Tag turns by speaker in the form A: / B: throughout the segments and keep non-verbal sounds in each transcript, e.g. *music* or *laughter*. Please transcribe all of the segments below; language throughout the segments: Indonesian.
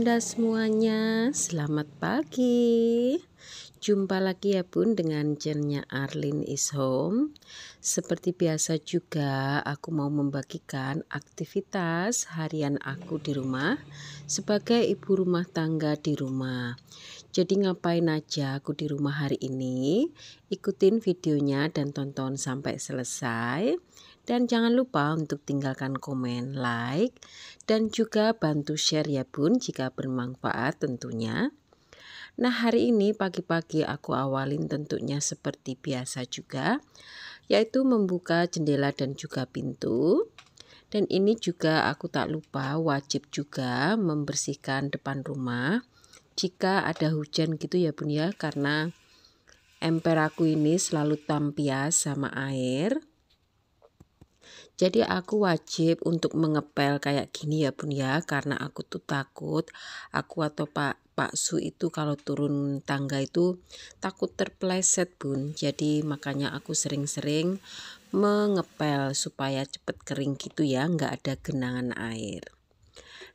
A: Bunda semuanya, selamat pagi. Jumpa lagi ya Bun dengan channelnya Arlin is Home. Seperti biasa juga aku mau membagikan aktivitas harian aku di rumah sebagai ibu rumah tangga di rumah. Jadi ngapain aja aku di rumah hari ini? Ikutin videonya dan tonton sampai selesai. Dan jangan lupa untuk tinggalkan komen, like, dan juga bantu share ya bun jika bermanfaat tentunya. Nah hari ini pagi-pagi aku awalin tentunya seperti biasa juga, yaitu membuka jendela dan juga pintu. Dan ini juga aku tak lupa wajib juga membersihkan depan rumah jika ada hujan gitu ya bun ya karena emper aku ini selalu tampias sama air. Jadi aku wajib untuk mengepel kayak gini ya bun ya karena aku tuh takut aku atau Pak Pak Su itu kalau turun tangga itu takut terpleset bun. Jadi makanya aku sering-sering mengepel supaya cepat kering gitu ya nggak ada genangan air.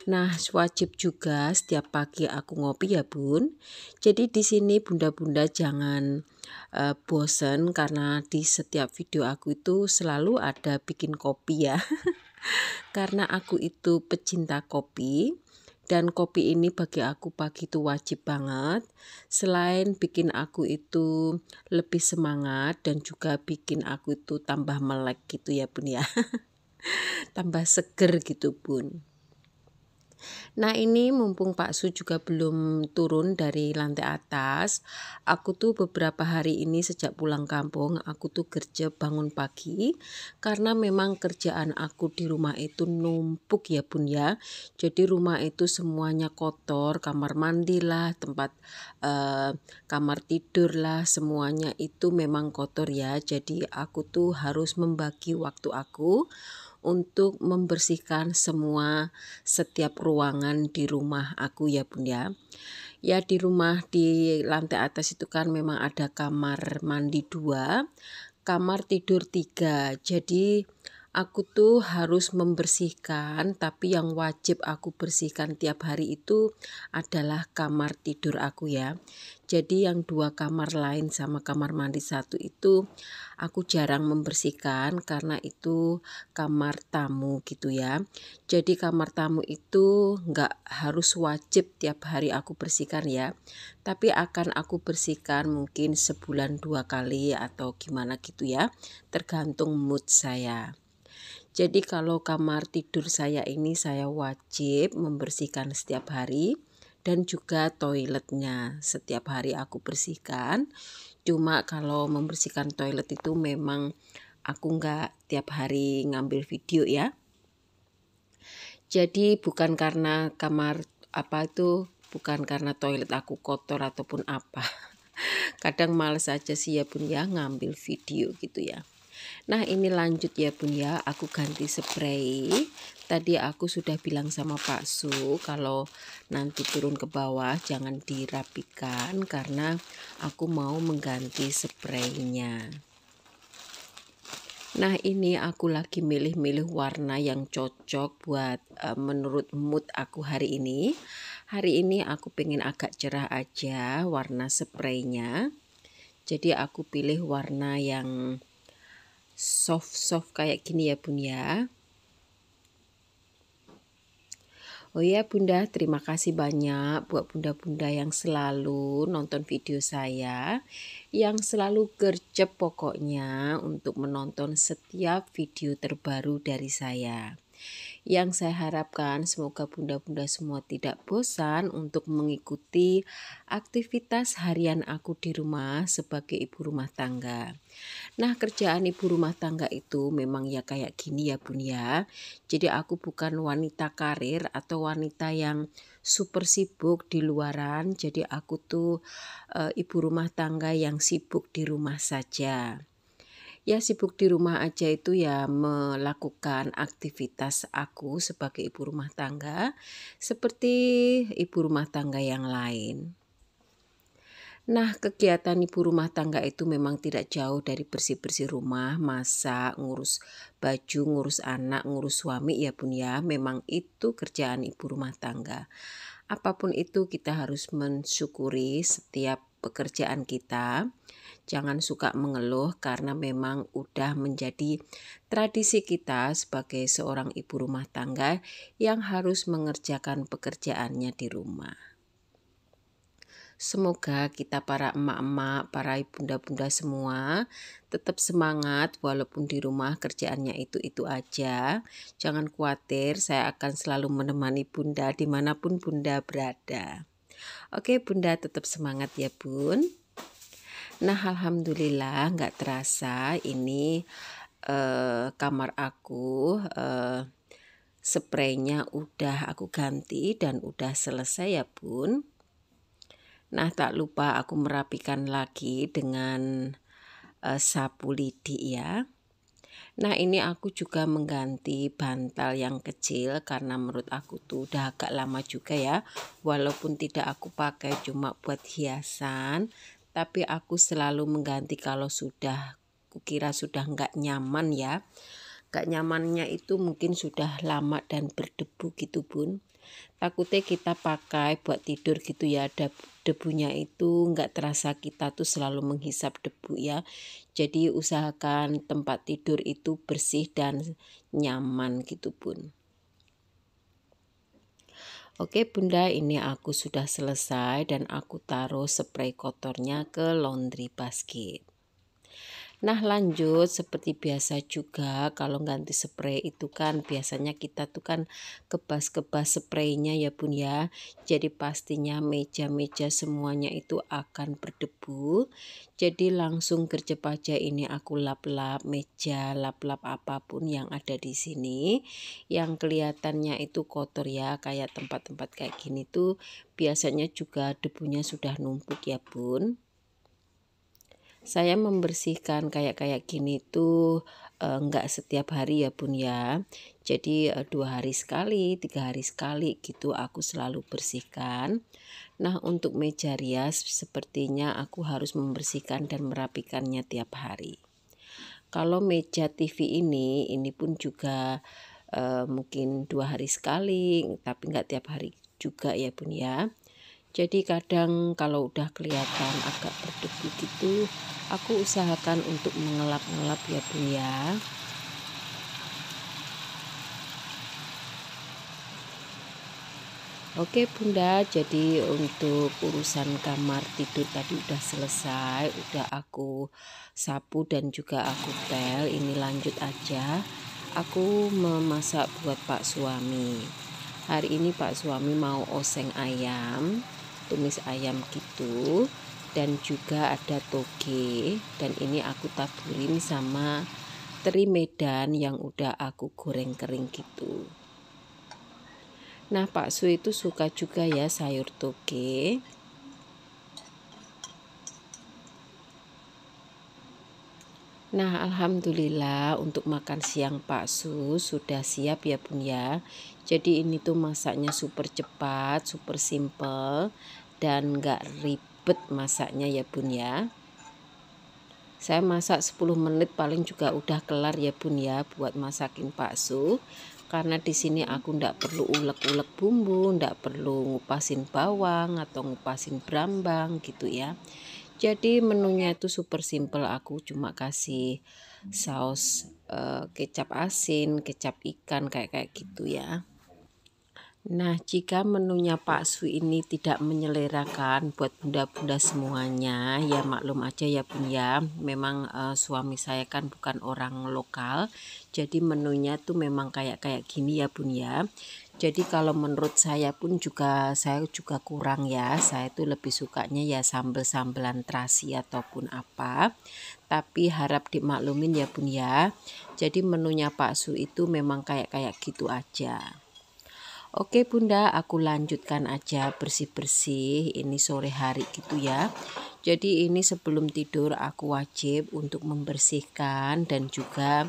A: Nah, wajib juga setiap pagi aku ngopi ya, Bun. Jadi di sini Bunda-bunda jangan uh, bosen karena di setiap video aku itu selalu ada bikin kopi ya. *laughs* karena aku itu pecinta kopi dan kopi ini bagi aku pagi itu wajib banget selain bikin aku itu lebih semangat dan juga bikin aku itu tambah melek gitu ya bun ya *laughs* tambah seger gitu bun Nah ini mumpung Pak Su juga belum turun dari lantai atas, aku tuh beberapa hari ini sejak pulang kampung aku tuh kerja bangun pagi karena memang kerjaan aku di rumah itu numpuk ya bun ya. Jadi rumah itu semuanya kotor, kamar mandi lah, tempat eh, kamar tidur lah, semuanya itu memang kotor ya. Jadi aku tuh harus membagi waktu aku untuk membersihkan semua setiap ruangan di rumah aku ya Bun ya. ya di rumah di lantai atas itu kan memang ada kamar mandi dua, kamar tidur tiga. Jadi aku tuh harus membersihkan tapi yang wajib aku bersihkan tiap hari itu adalah kamar tidur aku ya jadi yang dua kamar lain sama kamar mandi satu itu aku jarang membersihkan karena itu kamar tamu gitu ya. Jadi kamar tamu itu nggak harus wajib tiap hari aku bersihkan ya. Tapi akan aku bersihkan mungkin sebulan dua kali atau gimana gitu ya. Tergantung mood saya. Jadi kalau kamar tidur saya ini saya wajib membersihkan setiap hari dan juga toiletnya. Setiap hari aku bersihkan. Cuma kalau membersihkan toilet itu memang aku nggak tiap hari ngambil video ya. Jadi bukan karena kamar apa itu bukan karena toilet aku kotor ataupun apa. *laughs* Kadang males aja sih ya pun ya ngambil video gitu ya nah ini lanjut ya bun ya aku ganti spray tadi aku sudah bilang sama Pak Su kalau nanti turun ke bawah jangan dirapikan karena aku mau mengganti spraynya Nah ini aku lagi milih-milih warna yang cocok buat e, menurut mood aku hari ini Hari ini aku pengen agak cerah aja warna spraynya Jadi aku pilih warna yang soft-soft kayak gini ya bun ya. Oh ya bunda, terima kasih banyak buat bunda-bunda yang selalu nonton video saya, yang selalu gercep pokoknya untuk menonton setiap video terbaru dari saya yang saya harapkan semoga bunda-bunda semua tidak bosan untuk mengikuti aktivitas harian aku di rumah sebagai ibu rumah tangga. Nah, kerjaan ibu rumah tangga itu memang ya kayak gini ya, Bun ya. Jadi aku bukan wanita karir atau wanita yang super sibuk di luaran, jadi aku tuh e, ibu rumah tangga yang sibuk di rumah saja ya sibuk di rumah aja itu ya melakukan aktivitas aku sebagai ibu rumah tangga seperti ibu rumah tangga yang lain. Nah, kegiatan ibu rumah tangga itu memang tidak jauh dari bersih-bersih rumah, masak, ngurus baju, ngurus anak, ngurus suami ya pun ya. Memang itu kerjaan ibu rumah tangga. Apapun itu kita harus mensyukuri setiap pekerjaan kita. Jangan suka mengeluh karena memang udah menjadi tradisi kita sebagai seorang ibu rumah tangga yang harus mengerjakan pekerjaannya di rumah. Semoga kita para emak-emak, para ibunda-bunda semua tetap semangat walaupun di rumah kerjaannya itu-itu aja. Jangan khawatir, saya akan selalu menemani bunda dimanapun bunda berada. Oke bunda tetap semangat ya bun. Nah alhamdulillah nggak terasa ini eh, kamar aku eh, spraynya udah aku ganti dan udah selesai ya bun. Nah tak lupa aku merapikan lagi dengan eh, sapu lidi ya. Nah ini aku juga mengganti bantal yang kecil karena menurut aku tuh udah agak lama juga ya. Walaupun tidak aku pakai cuma buat hiasan, tapi aku selalu mengganti kalau sudah kukira sudah nggak nyaman ya. Gak nyamannya itu mungkin sudah lama dan berdebu gitu bun takutnya kita pakai buat tidur gitu ya ada debunya itu nggak terasa kita tuh selalu menghisap debu ya jadi usahakan tempat tidur itu bersih dan nyaman gitu pun Oke bunda ini aku sudah selesai dan aku taruh spray kotornya ke laundry basket Nah lanjut seperti biasa juga kalau ganti spray itu kan biasanya kita tuh kan kebas-kebas spraynya ya bun ya. Jadi pastinya meja-meja semuanya itu akan berdebu. Jadi langsung kerja aja ini aku lap-lap meja, lap-lap apapun yang ada di sini. Yang kelihatannya itu kotor ya kayak tempat-tempat kayak gini tuh biasanya juga debunya sudah numpuk ya bun saya membersihkan kayak-kayak gini tuh enggak eh, setiap hari ya bun ya jadi eh, dua hari sekali tiga hari sekali gitu aku selalu bersihkan nah untuk meja rias sepertinya aku harus membersihkan dan merapikannya tiap hari kalau meja TV ini ini pun juga eh, mungkin dua hari sekali tapi enggak tiap hari juga ya bun ya jadi kadang kalau udah kelihatan agak berdebu gitu aku usahakan untuk mengelap-ngelap ya Bu ya Oke bunda jadi untuk urusan kamar tidur tadi udah selesai udah aku sapu dan juga aku pel. ini lanjut aja aku memasak buat pak suami hari ini pak suami mau oseng ayam tumis ayam gitu dan juga ada toge dan ini aku taburin sama teri medan yang udah aku goreng kering gitu nah Pak Su itu suka juga ya sayur toge Nah, alhamdulillah untuk makan siang Pak Su sudah siap ya Bun ya. Jadi ini tuh masaknya super cepat, super simple dan nggak ribet masaknya ya Bun ya. Saya masak 10 menit paling juga udah kelar ya Bun ya buat masakin Pak Su. Karena di sini aku ndak perlu ulek-ulek bumbu, ndak perlu ngupasin bawang atau ngupasin brambang gitu ya jadi menunya itu super simple aku cuma kasih saus uh, kecap asin kecap ikan kayak kayak gitu ya Nah jika menunya Pak Su ini tidak menyelerakan buat bunda-bunda semuanya ya maklum aja ya bunya. ya memang uh, suami saya kan bukan orang lokal jadi menunya tuh memang kayak kayak gini ya bunya. ya jadi kalau menurut saya pun juga saya juga kurang ya. Saya itu lebih sukanya ya sambel-sambelan terasi ataupun apa. Tapi harap dimaklumin ya Bun ya. Jadi menunya Pak Su itu memang kayak-kayak gitu aja. Oke Bunda, aku lanjutkan aja bersih-bersih ini sore hari gitu ya. Jadi ini sebelum tidur aku wajib untuk membersihkan dan juga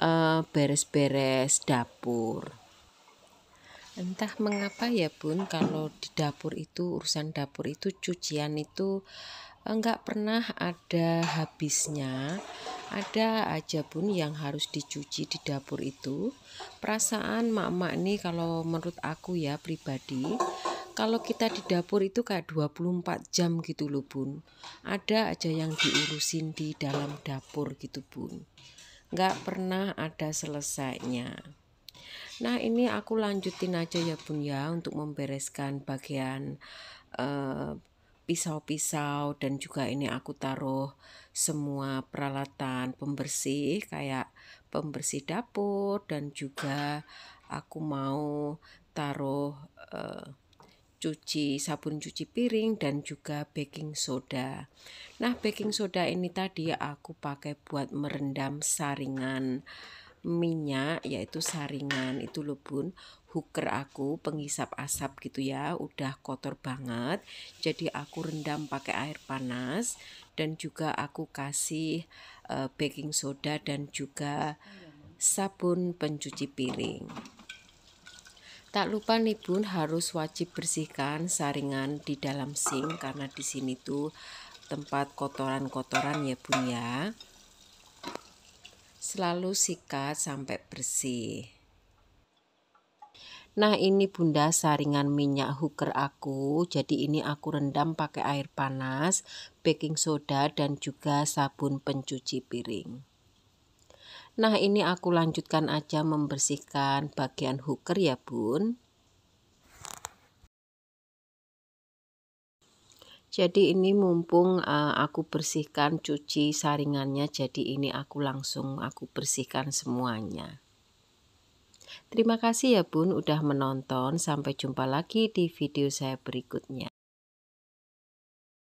A: eh, beres-beres uh, beres -beres dapur entah mengapa ya bun kalau di dapur itu urusan dapur itu cucian itu enggak eh, pernah ada habisnya ada aja bun yang harus dicuci di dapur itu perasaan mak-mak nih kalau menurut aku ya pribadi kalau kita di dapur itu kayak 24 jam gitu loh bun ada aja yang diurusin di dalam dapur gitu bun Enggak pernah ada selesainya Nah ini aku lanjutin aja ya bun ya untuk membereskan bagian eh, pisau-pisau uh, dan juga ini aku taruh semua peralatan pembersih kayak pembersih dapur dan juga aku mau taruh uh, cuci sabun cuci piring dan juga baking soda. Nah, baking soda ini tadi ya aku pakai buat merendam saringan minyak yaitu saringan itu loh bun hooker aku penghisap asap gitu ya udah kotor banget jadi aku rendam pakai air panas dan juga aku kasih uh, baking soda dan juga sabun pencuci piring Tak lupa nih bun harus wajib bersihkan saringan di dalam sink karena di sini tuh tempat kotoran-kotoran ya bun ya. Selalu sikat sampai bersih. Nah ini bunda saringan minyak hooker aku Jadi ini aku rendam pakai air panas, baking soda dan juga sabun pencuci piring Nah ini aku lanjutkan aja membersihkan bagian hooker ya bun Jadi ini mumpung uh, aku bersihkan cuci saringannya jadi ini aku langsung aku bersihkan semuanya. Terima kasih ya Bun udah menonton sampai jumpa lagi di video saya berikutnya.